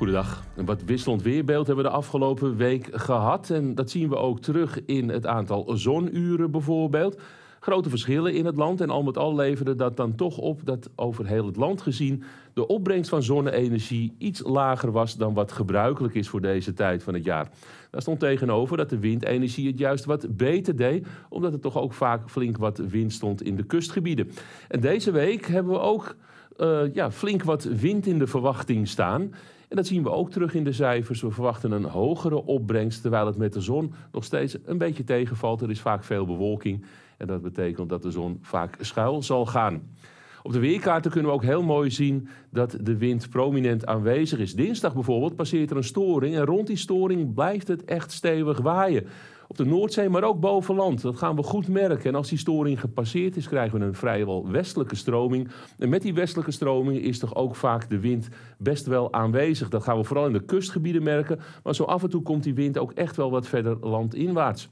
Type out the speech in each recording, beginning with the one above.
Goedendag. wat wisselend weerbeeld hebben we de afgelopen week gehad. En dat zien we ook terug in het aantal zonuren bijvoorbeeld. Grote verschillen in het land en al met al leverde dat dan toch op dat over heel het land gezien de opbrengst van zonne-energie iets lager was dan wat gebruikelijk is voor deze tijd van het jaar. Daar stond tegenover dat de windenergie het juist wat beter deed, omdat er toch ook vaak flink wat wind stond in de kustgebieden. En deze week hebben we ook eh, ja, flink wat wind in de verwachting staan. En dat zien we ook terug in de cijfers. We verwachten een hogere opbrengst, terwijl het met de zon nog steeds een beetje tegenvalt. Er is vaak veel bewolking en dat betekent dat de zon vaak schuil zal gaan. Op de weerkaarten kunnen we ook heel mooi zien dat de wind prominent aanwezig is. Dinsdag bijvoorbeeld passeert er een storing en rond die storing blijft het echt stevig waaien de Noordzee, maar ook boven land. Dat gaan we goed merken. En als die storing gepasseerd is, krijgen we een vrijwel westelijke stroming. En met die westelijke stroming is toch ook vaak de wind best wel aanwezig. Dat gaan we vooral in de kustgebieden merken. Maar zo af en toe komt die wind ook echt wel wat verder landinwaarts.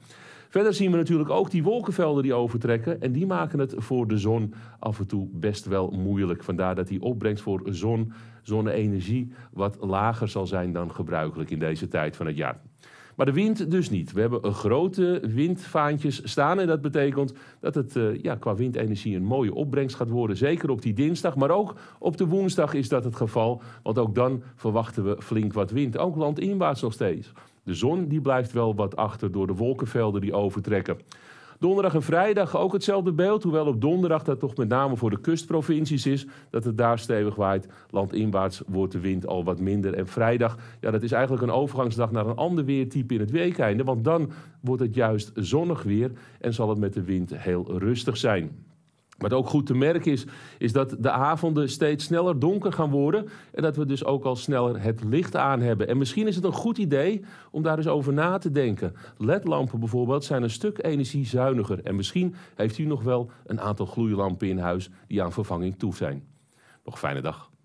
Verder zien we natuurlijk ook die wolkenvelden die overtrekken. En die maken het voor de zon af en toe best wel moeilijk. Vandaar dat die opbrengst voor zon, zonne-energie wat lager zal zijn dan gebruikelijk in deze tijd van het jaar. Maar de wind dus niet. We hebben grote windvaantjes staan. En dat betekent dat het eh, ja, qua windenergie een mooie opbrengst gaat worden. Zeker op die dinsdag. Maar ook op de woensdag is dat het geval. Want ook dan verwachten we flink wat wind. Ook landinwaarts nog steeds. De zon die blijft wel wat achter door de wolkenvelden die overtrekken. Donderdag en vrijdag ook hetzelfde beeld. Hoewel op donderdag dat toch met name voor de kustprovincies is. Dat het daar stevig waait. Landinwaarts wordt de wind al wat minder. En vrijdag, ja, dat is eigenlijk een overgangsdag naar een ander weertype in het weekeinde, Want dan wordt het juist zonnig weer en zal het met de wind heel rustig zijn. Wat ook goed te merken is, is dat de avonden steeds sneller donker gaan worden. En dat we dus ook al sneller het licht aan hebben. En misschien is het een goed idee om daar eens over na te denken. LED-lampen bijvoorbeeld zijn een stuk energiezuiniger. En misschien heeft u nog wel een aantal gloeilampen in huis die aan vervanging toe zijn. Nog een fijne dag.